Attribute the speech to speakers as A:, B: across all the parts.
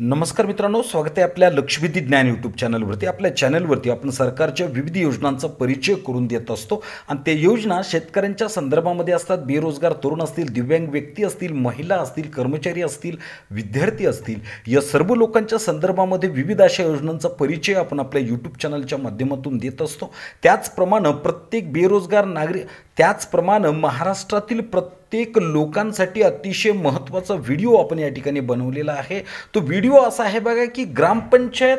A: नमस्कार मित्रांनो स्वागत आहे आपल्या लक्ष्मीती ज्ञान यूट्यूब चॅनलवरती आपल्या चॅनलवरती आपण सरकारच्या विविध योजनांचा परिचय करून देत असतो आणि ते योजना शेतकऱ्यांच्या संदर्भामध्ये असतात बेरोजगार तरुण असतील दिव्यांग व्यक्ती असतील महिला असतील कर्मचारी असतील विद्यार्थी असतील या सर्व लोकांच्या संदर्भामध्ये विविध अशा योजनांचा परिचय आपण आपल्या यूट्यूब चॅनलच्या माध्यमातून देत असतो त्याचप्रमाणे प्रत्येक बेरोजगार नागरिक त्याचप्रमाणे महाराष्ट्रातील प्र प्रत्येक लोकांसाठी अतिशय महत्त्वाचा व्हिडिओ आपण या ठिकाणी बनवलेला आहे तो व्हिडिओ असा आहे बघा की ग्रामपंचायत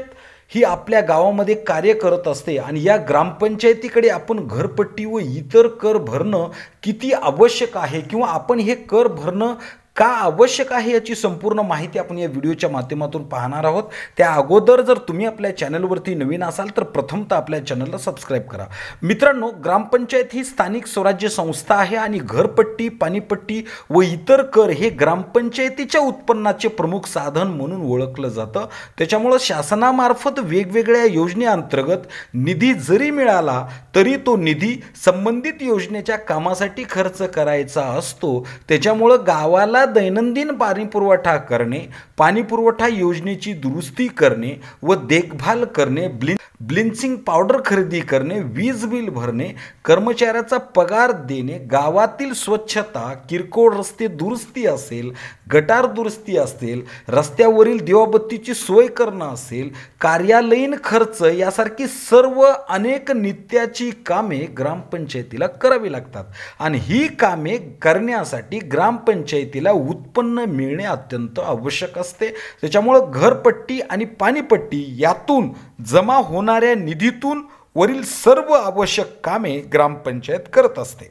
A: ही आपल्या गावामध्ये कार्य करत असते आणि या ग्रामपंचायतीकडे आपण घरपट्टी व इतर कर भरणं किती आवश्यक आहे किंवा आपण हे कर भरणं का आवश्यक आहे याची संपूर्ण माहिती आपण या व्हिडिओच्या माध्यमातून पाहणार आहोत त्या अगोदर जर तुम्ही आपल्या चॅनलवरती नवीन असाल तर प्रथमतः आपल्या चॅनलला सबस्क्राईब करा मित्रांनो ग्रामपंचायत ही स्थानिक स्वराज्य संस्था आहे आणि घरपट्टी पाणीपट्टी व इतर कर हे ग्रामपंचायतीच्या उत्पन्नाचे प्रमुख साधन म्हणून ओळखलं जातं त्याच्यामुळं शासनामार्फत वेगवेगळ्या योजनेअंतर्गत निधी जरी मिळाला तरी तो निधी संबंधित योजनेच्या कामासाठी खर्च करायचा असतो त्याच्यामुळं गावाला आपला दैनंदिन पाणीपुरवठा करणे पाणीपुरवठा योजनेची दुरुस्ती करणे व देखभाल करणे ब्लिंक ब्लिंचिंग पावडर खरेदी करणे वीज बिल भरणे कर्मचाऱ्याचा पगार देणे गावातील स्वच्छता किरकोळ रस्ते दुरुस्ती असेल गटार दुरुस्ती असेल रस्त्यावरील दिवाबत्तीची सोय करणं असेल कार्यालयीन खर्च यासारखी सर्व अनेक नित्याची कामे ग्रामपंचायतीला करावी लागतात आणि ही कामे करण्यासाठी ग्रामपंचायतीला उत्पन्न मिळणे अत्यंत आवश्यक असते त्याच्यामुळं घरपट्टी आणि पाणीपट्टी यातून जमा होणं निधीतून वरील सर्व आवश्यक कामे ग्रामपंचायत करत असते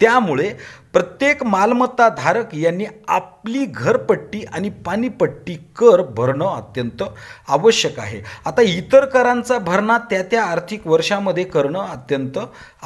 A: त्यामुळे प्रत्येक मालमत्ता धारक यांनी आपली घरपट्टी आणि पाणीपट्टी कर भरणं अत्यंत आवश्यक आहे आता इतर करांचा भरणा त्या त्या आर्थिक वर्षामध्ये करणं अत्यंत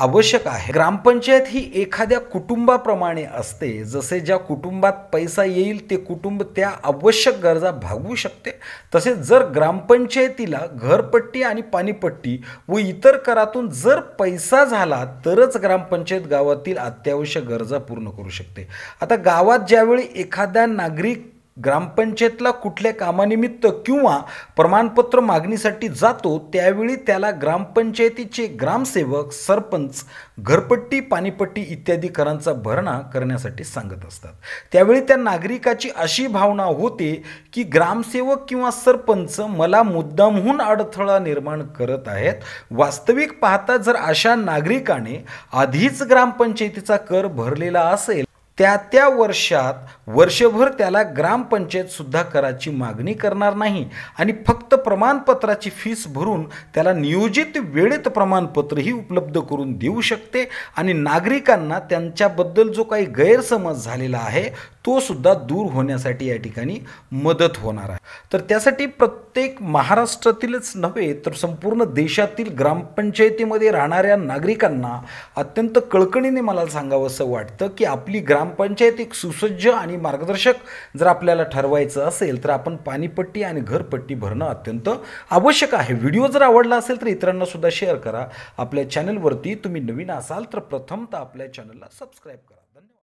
A: आवश्यक आहे ग्रामपंचायत ही एखाद्या कुटुंबाप्रमाणे असते जसे ज्या कुटुंबात पैसा येईल ते कुटुंब त्या आवश्यक गरजा भागवू शकते तसेच जर ग्रामपंचायतीला घरपट्टी आणि पाणीपट्टी व इतर करातून जर पैसा झाला तरच ग्रामपंचायत गावातील अत्यावश्यक गरजा पूर्ण पूर्ण करू शकते आता गावात ज्यावेळी एखाद्या नागरिक ग्रामपंचायतला कुठल्या कामानिमित्त किंवा प्रमाणपत्र मागणीसाठी जातो त्यावेळी त्याला ग्रामपंचायतीचे ग्रामसेवक सरपंच घरपट्टी पाणीपट्टी इत्यादी करांचा भरणा करण्यासाठी सांगत असतात त्यावेळी त्या नागरिकाची अशी भावना होते की ग्रामसेवक किंवा सरपंच मला मुद्दामहून अडथळा निर्माण करत आहेत वास्तविक पाहता जर अशा नागरिकाने आधीच ग्रामपंचायतीचा कर भरलेला असेल त्या त्या वर्षात वर्षभर त्याला ग्रामपंचायतसुद्धा कराची मागणी करणार नाही आणि फक्त प्रमाणपत्राची फीस भरून त्याला नियोजित वेळेत प्रमाणपत्रही उपलब्ध करून देऊ शकते आणि नागरिकांना त्यांच्याबद्दल जो काही गैरसमज झालेला आहे तो सुद्धा दूर होण्यासाठी या ठिकाणी मदत होणार आहे तर त्यासाठी प्रत्येक महाराष्ट्रातीलच नव्हे तर संपूर्ण देशातील ग्रामपंचायतीमध्ये राहणाऱ्या नागरिकांना अत्यंत कळकणीने मला असं वाटतं की आपली ग्रामपंचायत एक सुसज्ज आणि मार्गदर्शक जर आपल्याला ठरवायचं असेल तर आपण पाणीपट्टी आणि घरपट्टी भरणं अत्यंत आवश्यक आहे व्हिडिओ जर आवडला असेल तर इतरांना सुद्धा शेअर करा आपल्या चॅनलवरती तुम्ही नवीन असाल तर प्रथमतः आपल्या चॅनलला सबस्क्राईब करा